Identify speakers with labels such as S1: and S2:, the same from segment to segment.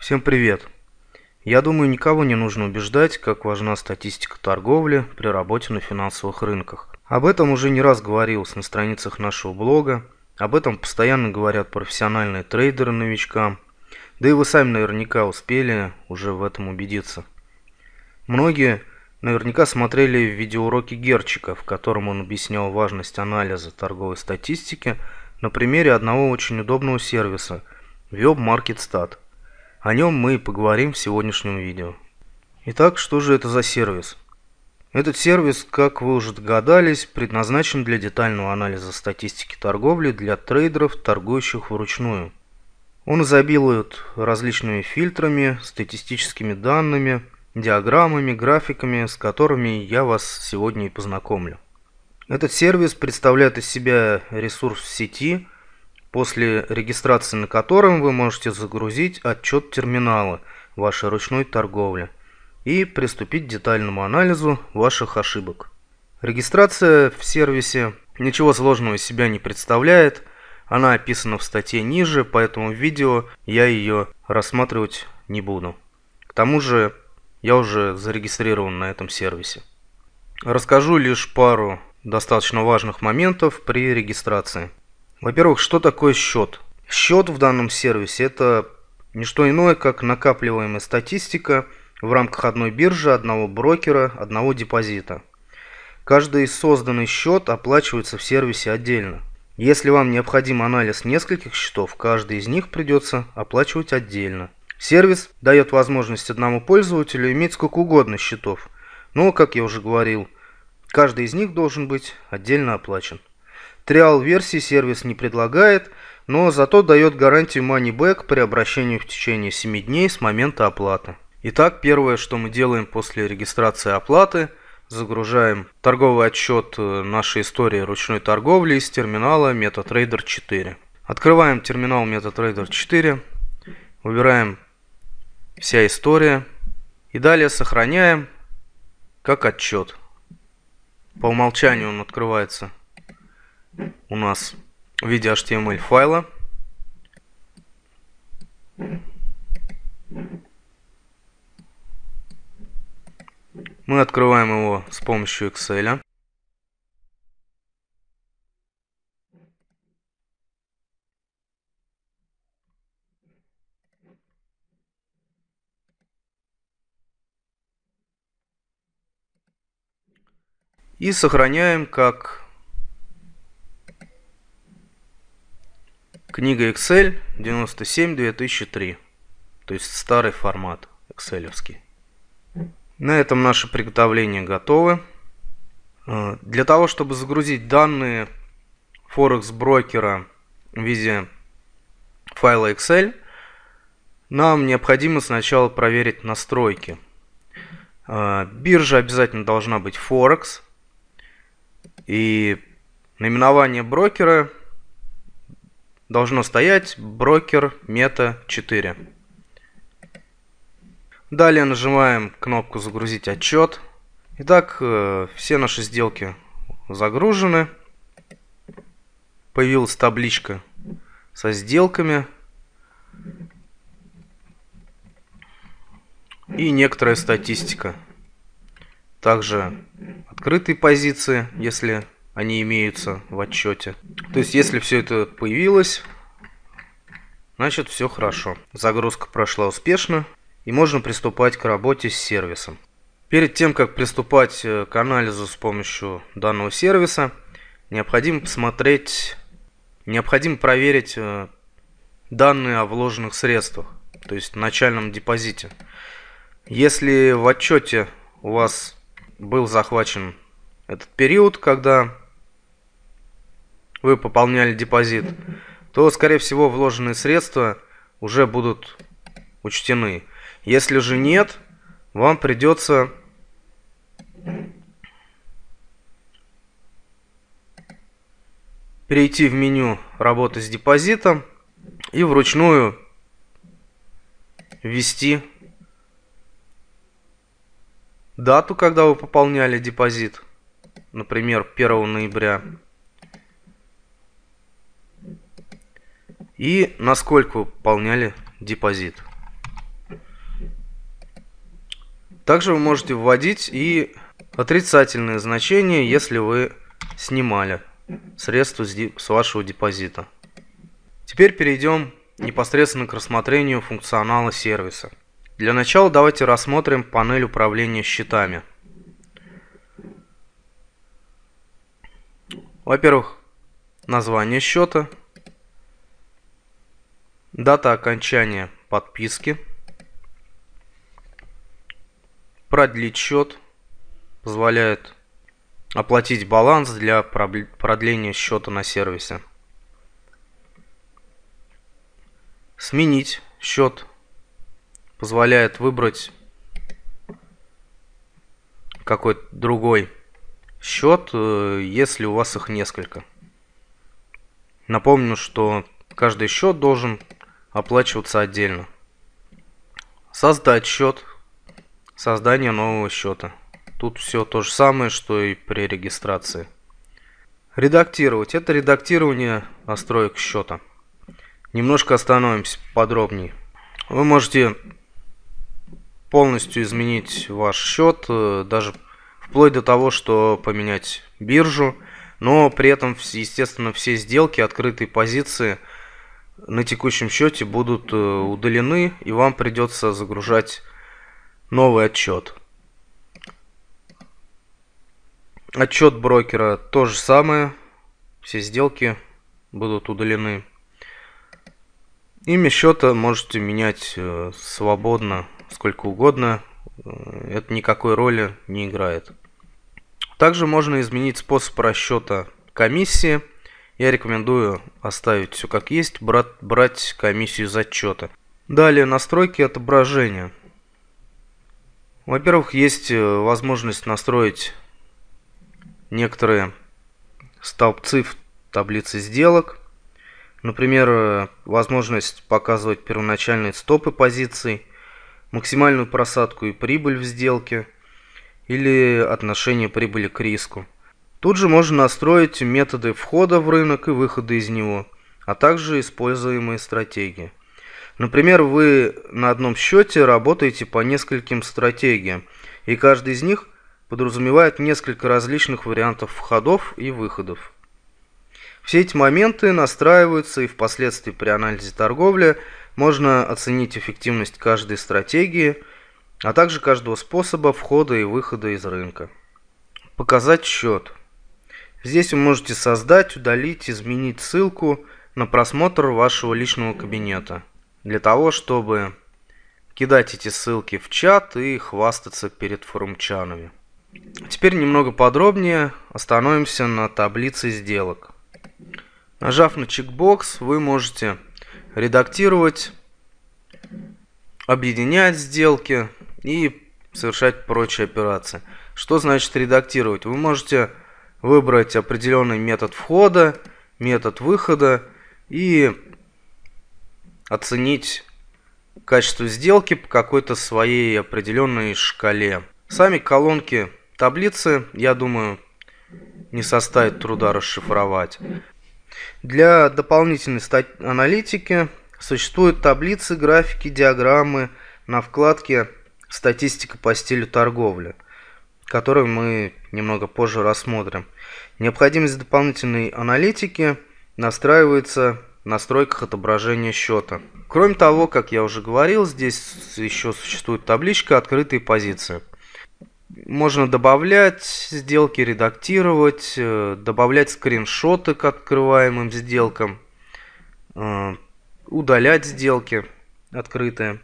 S1: Всем привет! Я думаю, никого не нужно убеждать, как важна статистика торговли при работе на финансовых рынках. Об этом уже не раз говорилось на страницах нашего блога, об этом постоянно говорят профессиональные трейдеры новичкам, да и вы сами наверняка успели уже в этом убедиться. Многие наверняка смотрели видеоуроки Герчика, в котором он объяснял важность анализа торговой статистики на примере одного очень удобного сервиса – WebMarketStat – о нем мы поговорим в сегодняшнем видео. Итак, что же это за сервис? Этот сервис, как вы уже догадались, предназначен для детального анализа статистики торговли для трейдеров, торгующих вручную. Он изобилует различными фильтрами, статистическими данными, диаграммами, графиками, с которыми я вас сегодня и познакомлю. Этот сервис представляет из себя ресурс в сети – после регистрации на котором вы можете загрузить отчет терминала вашей ручной торговли и приступить к детальному анализу ваших ошибок. Регистрация в сервисе ничего сложного из себя не представляет. Она описана в статье ниже, поэтому в видео я ее рассматривать не буду. К тому же я уже зарегистрирован на этом сервисе. Расскажу лишь пару достаточно важных моментов при регистрации. Во-первых, что такое счет? Счет в данном сервисе – это не что иное, как накапливаемая статистика в рамках одной биржи, одного брокера, одного депозита. Каждый созданный счет оплачивается в сервисе отдельно. Если вам необходим анализ нескольких счетов, каждый из них придется оплачивать отдельно. Сервис дает возможность одному пользователю иметь сколько угодно счетов, но, как я уже говорил, каждый из них должен быть отдельно оплачен. Триал-версии сервис не предлагает, но зато дает гарантию money back при обращении в течение 7 дней с момента оплаты. Итак, первое, что мы делаем после регистрации оплаты, загружаем торговый отчет э, нашей истории ручной торговли из терминала MetaTrader 4. Открываем терминал MetaTrader 4, выбираем «Вся история» и далее сохраняем как отчет. По умолчанию он открывается у нас в виде HTML файла. Мы открываем его с помощью Excel. И сохраняем как Книга Excel 97-2003, то есть старый формат Excel. На этом наше приготовление готово. Э, для того, чтобы загрузить данные форекс брокера в виде файла Excel, нам необходимо сначала проверить настройки. Э, биржа обязательно должна быть форекс И наименование брокера должно стоять брокер мета 4. Далее нажимаем кнопку «Загрузить отчет». Итак, э, все наши сделки загружены. Появилась табличка со сделками. И некоторая статистика. Также открытые позиции, если они имеются в отчете. То есть, если все это появилось, значит все хорошо. Загрузка прошла успешно, и можно приступать к работе с сервисом. Перед тем, как приступать э, к анализу с помощью данного сервиса, необходимо посмотреть, необходимо проверить э, данные о вложенных средствах, то есть в начальном депозите. Если в отчете у вас был захвачен этот период, когда вы пополняли депозит, то, скорее всего, вложенные средства уже будут учтены. Если же нет, вам придется перейти в меню работы с депозитом и вручную ввести дату, когда вы пополняли депозит, например, 1 ноября и насколько выполняли депозит. Также вы можете вводить и отрицательные значения, если вы снимали средства с вашего депозита. Теперь перейдем непосредственно к рассмотрению функционала сервиса. Для начала давайте рассмотрим панель управления счетами. Во-первых, название счета – дата окончания подписки, продлить счет, позволяет оплатить баланс для продления счета на сервисе, сменить счет, позволяет выбрать какой-то другой счет, э, если у вас их несколько. Напомню, что каждый счет должен оплачиваться отдельно. Создать счет. Создание нового счета. Тут все то же самое, что и при регистрации. Редактировать. Это редактирование настроек счета. Немножко остановимся подробнее. Вы можете полностью изменить ваш счет, э, даже вплоть до того, что поменять биржу, но при этом, естественно, все сделки, открытые позиции – на текущем счете будут э, удалены, и вам придется загружать новый отчет. Отчет брокера то же самое, все сделки будут удалены. Имя счета можете менять э, свободно, сколько угодно. Э, это никакой роли не играет. Также можно изменить способ расчета комиссии. Я рекомендую оставить все как есть, брать, брать комиссию из отчета. Далее настройки отображения. Во-первых, есть э, возможность настроить некоторые столбцы в таблице сделок. Например, э, возможность показывать первоначальные стопы позиций, максимальную просадку и прибыль в сделке или отношение прибыли к риску. Тут же можно настроить методы входа в рынок и выхода из него, а также используемые стратегии. Например, вы на одном счете работаете по нескольким стратегиям, и каждый из них подразумевает несколько различных вариантов входов и выходов. Все эти моменты настраиваются и впоследствии при анализе торговли можно оценить эффективность каждой стратегии, а также каждого способа входа и выхода из рынка. Показать счет – Здесь вы можете создать, удалить, изменить ссылку на просмотр вашего личного кабинета. Для того, чтобы кидать эти ссылки в чат и хвастаться перед форумчанами. Теперь немного подробнее остановимся на таблице сделок. Нажав на чекбокс, вы можете редактировать, объединять сделки и совершать прочие операции. Что значит редактировать? Вы можете выбрать определенный метод входа, метод выхода и оценить качество сделки по какой-то своей определенной шкале. Сами колонки таблицы, я думаю, не составит труда расшифровать. Для дополнительной аналитики существуют таблицы, графики, диаграммы на вкладке «Статистика по стилю торговли» который мы немного позже рассмотрим. Необходимость дополнительной аналитики настраивается в настройках отображения счета. Кроме того, как я уже говорил, здесь еще существует табличка «Открытые позиции». Можно добавлять сделки, редактировать, э, добавлять скриншоты к открываемым сделкам, э, удалять сделки открытые.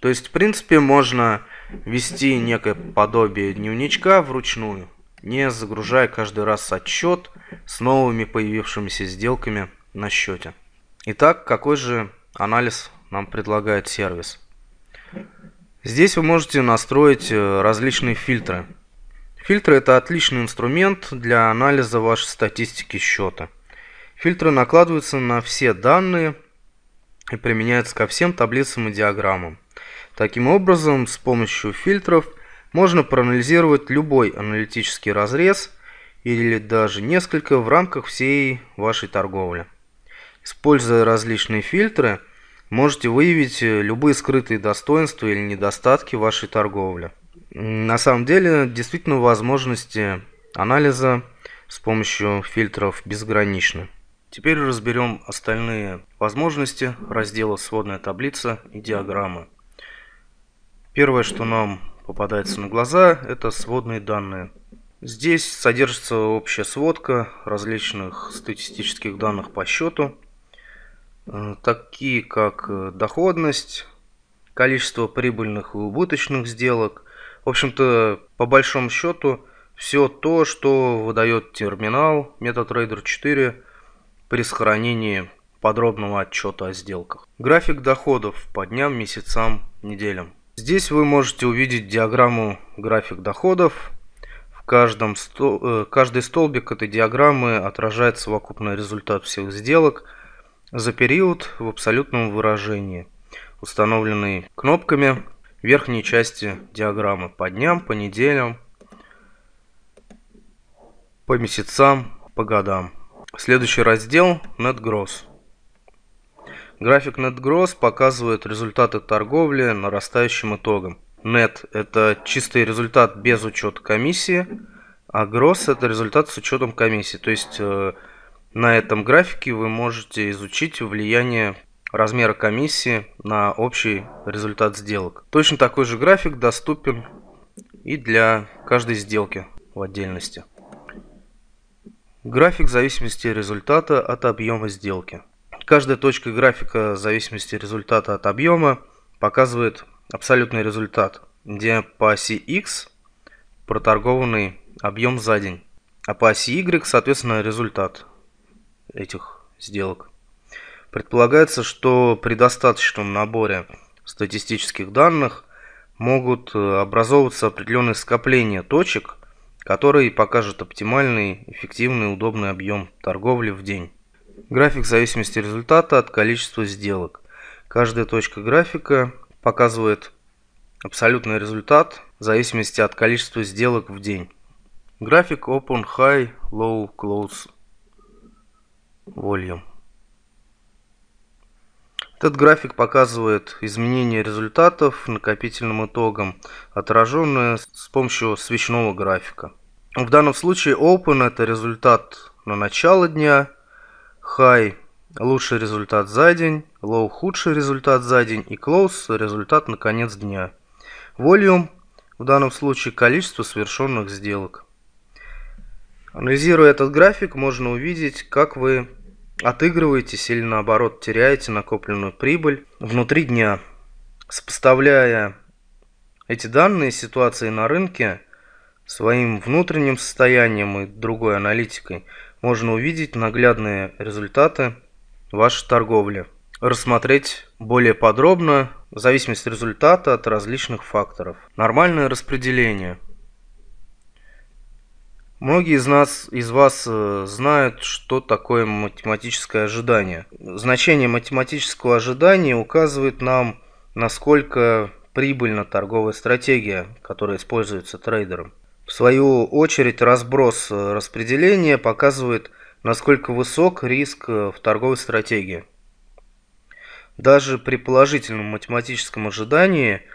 S1: То есть, в принципе, можно вести некое подобие дневничка вручную, не загружая каждый раз отчет с новыми появившимися сделками на счете. Итак, какой же анализ нам предлагает сервис? Здесь вы можете настроить э, различные фильтры. Фильтры – это отличный инструмент для анализа вашей статистики счета. Фильтры накладываются на все данные, и применяется ко всем таблицам и диаграммам. Таким образом, с помощью фильтров можно проанализировать любой аналитический разрез или даже несколько в рамках всей вашей торговли. Используя различные фильтры, можете выявить любые скрытые достоинства или недостатки вашей торговли. На самом деле, действительно, возможности анализа с помощью фильтров безграничны. Теперь разберем остальные возможности раздела «Сводная таблица» и «Диаграммы». Первое, что нам попадается на глаза, это сводные данные. Здесь содержится общая сводка различных статистических данных по счету, э, такие как э, доходность, количество прибыльных и убыточных сделок. В общем-то, по большому счету, все то, что выдает терминал MetaTrader 4 при сохранении подробного отчета о сделках. График доходов по дням, месяцам, неделям. Здесь вы можете увидеть диаграмму график доходов. В каждом стол... Э, каждый столбик этой диаграммы отражает совокупный результат всех сделок за период в абсолютном выражении, установленный кнопками в верхней части диаграммы по дням, по неделям, по месяцам, по годам. Следующий раздел Net Gross. График Net Gross показывает результаты торговли нарастающим итогом. Net – это чистый результат без учета комиссии, а Gross – это результат с учетом комиссии. То есть э, на этом графике вы можете изучить влияние размера комиссии на общий результат сделок. Точно такой же график доступен и для каждой сделки в отдельности. График зависимости результата от объема сделки. Каждая точка графика зависимости результата от объема показывает абсолютный результат, где по оси X проторгованный объем за день, а по оси Y, соответственно, результат этих сделок. Предполагается, что при достаточном наборе статистических данных могут образовываться определенные скопления точек – которые покажут оптимальный, эффективный, удобный объем торговли в день. График зависимости результата от количества сделок. Каждая точка графика показывает абсолютный результат в зависимости от количества сделок в день. График Open High Low Close Volume. Этот график показывает изменение результатов накопительным итогом, отраженные с помощью свечного графика. В данном случае Open – это результат на начало дня, High – лучший результат за день, Low – худший результат за день и Close – результат на конец дня. Volume – в данном случае количество совершенных сделок. Анализируя этот график, можно увидеть, как вы отыгрываетесь или наоборот теряете накопленную прибыль внутри дня. Сопоставляя эти данные ситуации на рынке своим внутренним состоянием и другой аналитикой, можно увидеть наглядные результаты вашей торговли. Рассмотреть более подробно зависимость результата от различных факторов. Нормальное распределение – Многие из нас, из вас э, знают, что такое математическое ожидание. Значение математического ожидания указывает нам, насколько прибыльна торговая стратегия, которая используется трейдером. В свою очередь разброс э, распределения показывает, насколько высок риск э, в торговой стратегии. Даже при положительном математическом ожидании –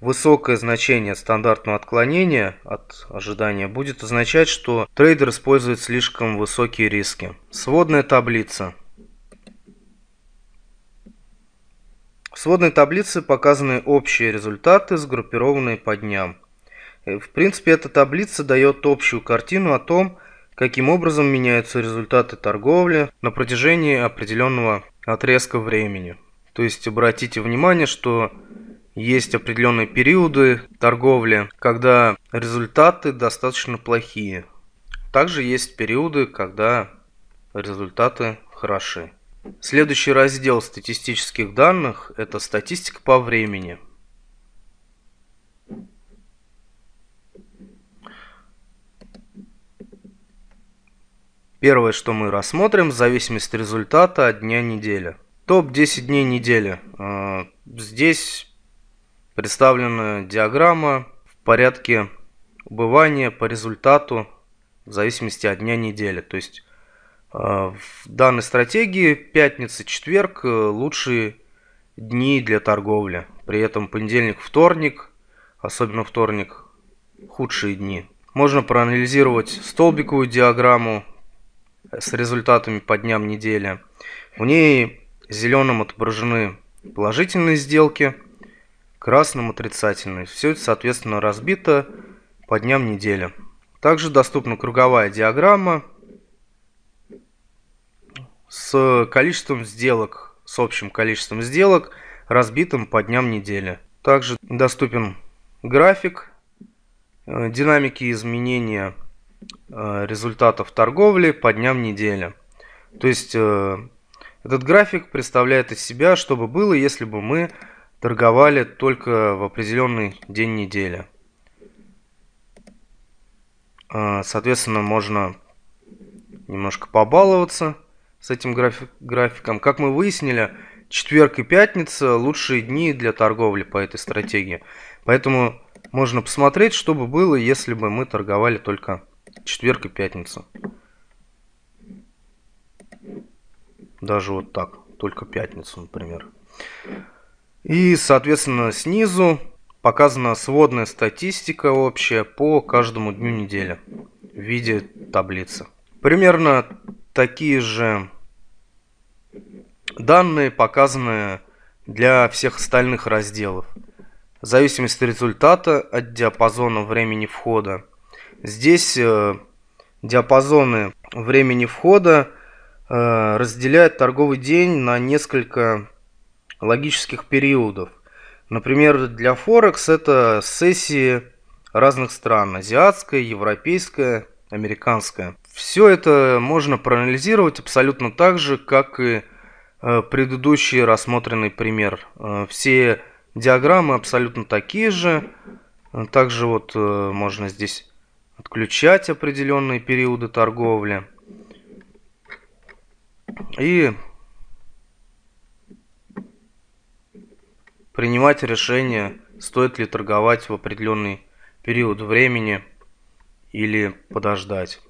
S1: Высокое значение стандартного отклонения от ожидания будет означать, что трейдер использует слишком высокие риски. Сводная таблица. В сводной таблице показаны общие результаты, сгруппированные по дням. Э, в принципе, эта таблица дает общую картину о том, каким образом меняются результаты торговли на протяжении определенного отрезка времени. То есть обратите внимание, что есть определенные периоды торговли, когда результаты достаточно плохие. Также есть периоды, когда результаты хороши. Следующий раздел статистических данных – это статистика по времени. Первое, что мы рассмотрим, зависимость результата от дня недели. Топ 10 дней недели. Э, здесь представлена диаграмма в порядке убывания по результату в зависимости от дня недели. То есть э, в данной стратегии пятница, четверг э, лучшие дни для торговли. При этом понедельник, вторник, особенно вторник, худшие дни. Можно проанализировать столбиковую диаграмму с результатами по дням недели. В ней зеленым отображены положительные сделки – красным отрицательный. Все это, соответственно, разбито по дням недели. Также доступна круговая диаграмма с количеством сделок, с общим количеством сделок, разбитым по дням недели. Также доступен график э, динамики изменения э, результатов торговли по дням недели. То есть э, этот график представляет из себя, что бы было, если бы мы торговали только в определенный день недели. А, соответственно, можно немножко побаловаться с этим графиком. Как мы выяснили, четверг и пятница лучшие дни для торговли по этой стратегии. Поэтому можно посмотреть, что бы было, если бы мы торговали только четверг и пятницу. Даже вот так, только пятницу, например. И, соответственно, снизу показана сводная статистика общая по каждому дню недели в виде таблицы. Примерно такие же данные показаны для всех остальных разделов. В зависимости от результата, от диапазона времени входа. Здесь э, диапазоны времени входа э, разделяют торговый день на несколько логических периодов. Например, для Форекс это сессии разных стран. Азиатская, европейская, американская. Все это можно проанализировать абсолютно так же, как и э, предыдущий рассмотренный пример. Э, все диаграммы абсолютно такие же. Э, также вот можно здесь отключать определенные периоды торговли. И принимать решение, стоит ли торговать в определенный период времени или подождать.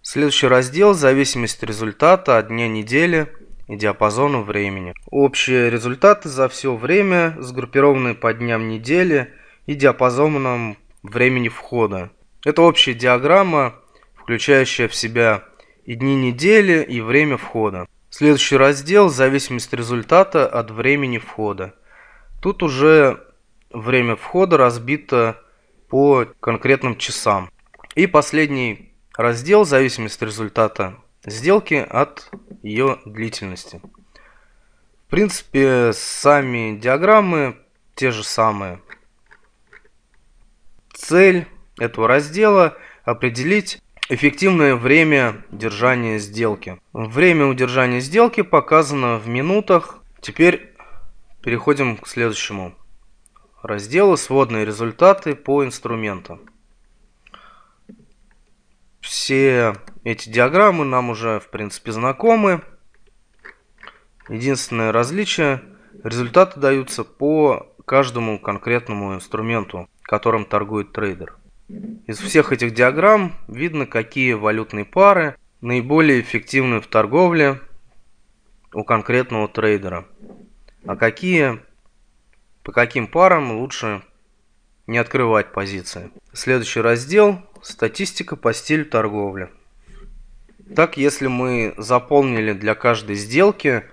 S1: Следующий раздел – зависимость результата от дня недели и диапазону времени. Общие результаты за все время сгруппированы по дням недели и диапазонам времени входа. Это общая диаграмма, включающая в себя и дни недели, и время входа. Следующий раздел «Зависимость результата от времени входа». Тут уже время входа разбито по конкретным часам. И последний раздел «Зависимость результата сделки от ее длительности». В принципе, сами диаграммы те же самые. Цель этого раздела – определить Эффективное время держания сделки. Время удержания сделки показано в минутах. Теперь переходим к следующему разделу «Сводные результаты по инструментам. Все эти диаграммы нам уже, в принципе, знакомы. Единственное различие – результаты даются по каждому конкретному инструменту, которым торгует трейдер. Из всех этих диаграмм видно, какие валютные пары наиболее эффективны в торговле у конкретного трейдера, а какие по каким парам лучше не открывать позиции. Следующий раздел – статистика по стилю торговли. Так, если мы заполнили для каждой сделки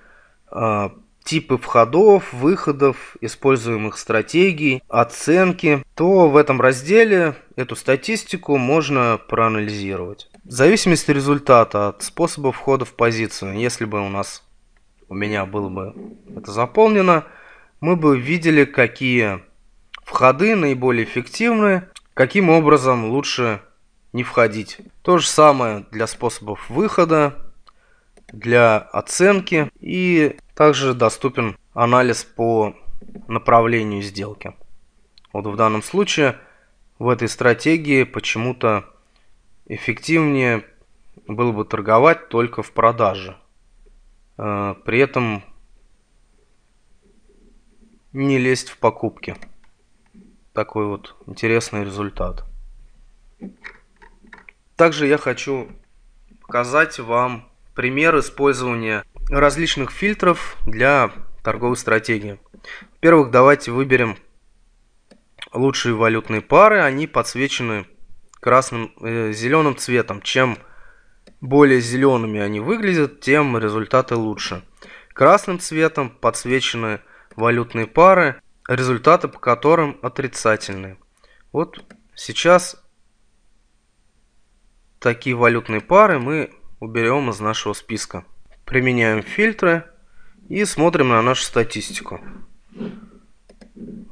S1: а, типы входов, выходов, используемых стратегий, оценки, то в этом разделе эту статистику можно проанализировать. в Зависимость результата от способа входа в позицию. Если бы у нас, у меня было бы это заполнено, мы бы видели, какие входы наиболее эффективны, каким образом лучше не входить. То же самое для способов выхода, для оценки и также доступен анализ по направлению сделки. Вот в данном случае в этой стратегии почему-то эффективнее было бы торговать только в продаже. Э, при этом не лезть в покупки. Такой вот интересный результат. Также я хочу показать вам пример использования различных фильтров для торговой стратегии. Во-первых, давайте выберем лучшие валютные пары. Они подсвечены красным, э, зеленым цветом. Чем более зелеными они выглядят, тем результаты лучше. Красным цветом подсвечены валютные пары, результаты по которым отрицательные. Вот сейчас такие валютные пары мы уберем из нашего списка. Применяем фильтры и смотрим на нашу статистику.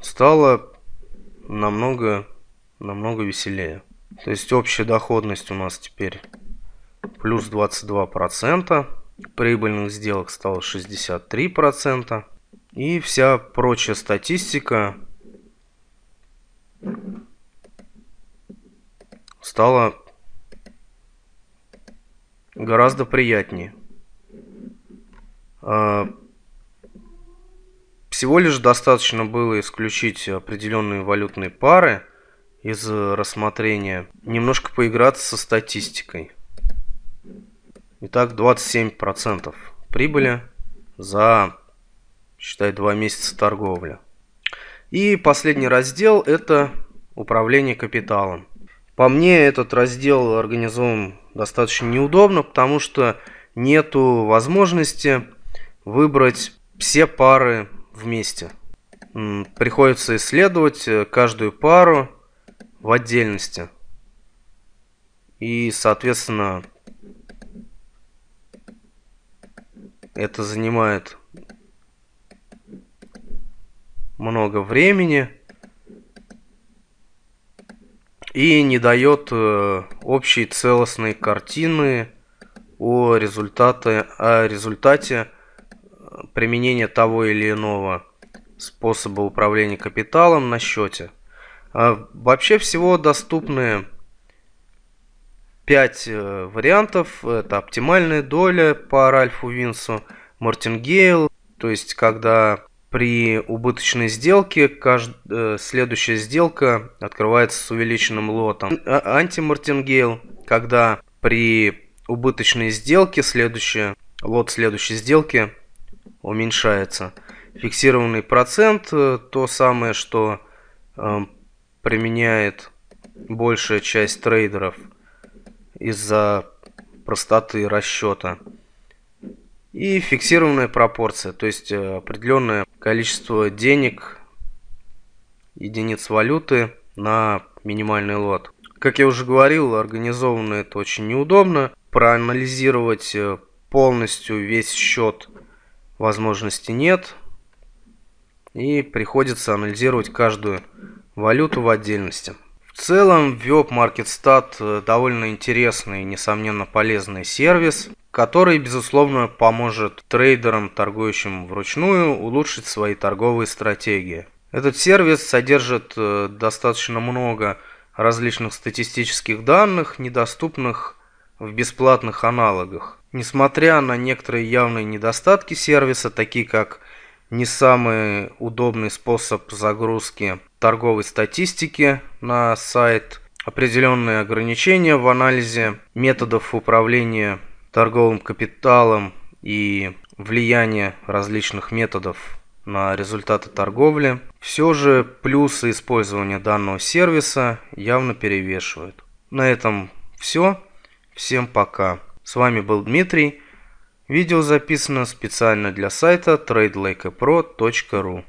S1: Стало намного, намного веселее. То есть общая доходность у нас теперь плюс 22%, прибыльных сделок стало 63%, и вся прочая статистика стала гораздо приятнее. А, всего лишь достаточно было исключить определенные валютные пары из рассмотрения, немножко поиграться со статистикой. Итак, 27% прибыли за, считай, 2 месяца торговли. И последний раздел – это управление капиталом. По мне этот раздел организован достаточно неудобно, потому что нету возможности выбрать все пары вместе. Приходится исследовать э, каждую пару в отдельности. И, соответственно, это занимает много времени и не дает э, общей целостной картины о, результате, о результате э, применения того или иного способа управления капиталом на счете. А вообще всего доступны 5 э, вариантов. Это оптимальная доля по Ральфу Винсу, Мартингейл, то есть когда при убыточной сделке кажд... Э, следующая сделка открывается с увеличенным лотом. А, Антимартингейл, когда при убыточной сделке следующая, лот следующей сделки уменьшается. Фиксированный процент, э, то самое, что э, применяет большая часть трейдеров из-за простоты расчета. И фиксированная пропорция, то есть э, определенное количество денег, единиц валюты на минимальный лот. Как я уже говорил, организовано это очень неудобно. Проанализировать э, полностью весь счет возможности нет. И приходится анализировать каждую валюту в отдельности. В целом, Web Market э, довольно интересный и, несомненно, полезный сервис который, безусловно, поможет трейдерам, торгующим вручную, улучшить свои торговые стратегии. Этот сервис содержит э, достаточно много различных статистических данных, недоступных в бесплатных аналогах. Несмотря на некоторые явные недостатки сервиса, такие как не самый удобный способ загрузки торговой статистики на сайт, определенные ограничения в анализе методов управления торговым капиталом и влияние различных методов на результаты торговли, все же плюсы использования данного сервиса явно перевешивают. На этом все. Всем пока. С вами был Дмитрий. Видео записано специально для сайта tradelakepro.ru